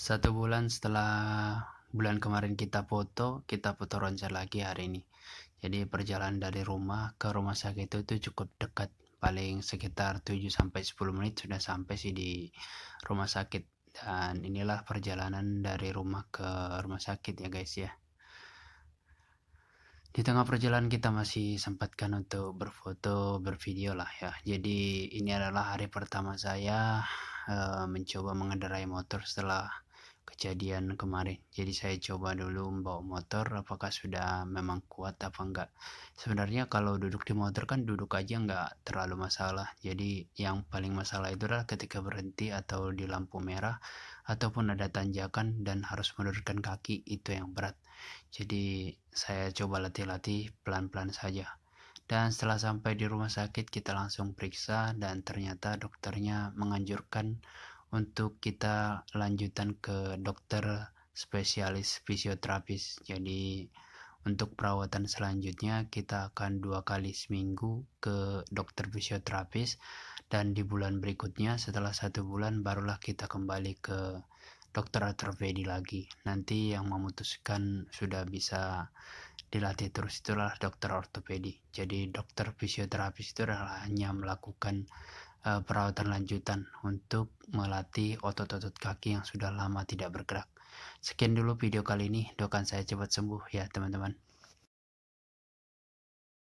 satu bulan setelah bulan kemarin kita foto kita foto roncer lagi hari ini jadi perjalanan dari rumah ke rumah sakit itu, itu cukup dekat paling sekitar 7 sampai 10 menit sudah sampai sih di rumah sakit dan inilah perjalanan dari rumah ke rumah sakit ya guys ya di tengah perjalanan kita masih sempatkan untuk berfoto, bervideo lah ya. Jadi ini adalah hari pertama saya uh, mencoba mengendarai motor setelah kejadian kemarin jadi saya coba dulu membawa motor apakah sudah memang kuat apa enggak sebenarnya kalau duduk di motor kan duduk aja enggak terlalu masalah jadi yang paling masalah itu adalah ketika berhenti atau di lampu merah ataupun ada tanjakan dan harus menurunkan kaki itu yang berat jadi saya coba latih-latih pelan-pelan saja dan setelah sampai di rumah sakit kita langsung periksa dan ternyata dokternya menganjurkan untuk kita lanjutan ke dokter spesialis fisioterapis. Jadi untuk perawatan selanjutnya kita akan dua kali seminggu ke dokter fisioterapis dan di bulan berikutnya setelah satu bulan barulah kita kembali ke dokter ortopedi lagi. Nanti yang memutuskan sudah bisa dilatih terus itulah dokter ortopedi. Jadi dokter fisioterapis itu adalah hanya melakukan uh, perawatan lanjutan untuk melatih otot-otot kaki yang sudah lama tidak bergerak. Sekian dulu video kali ini, doakan saya cepat sembuh ya teman-teman.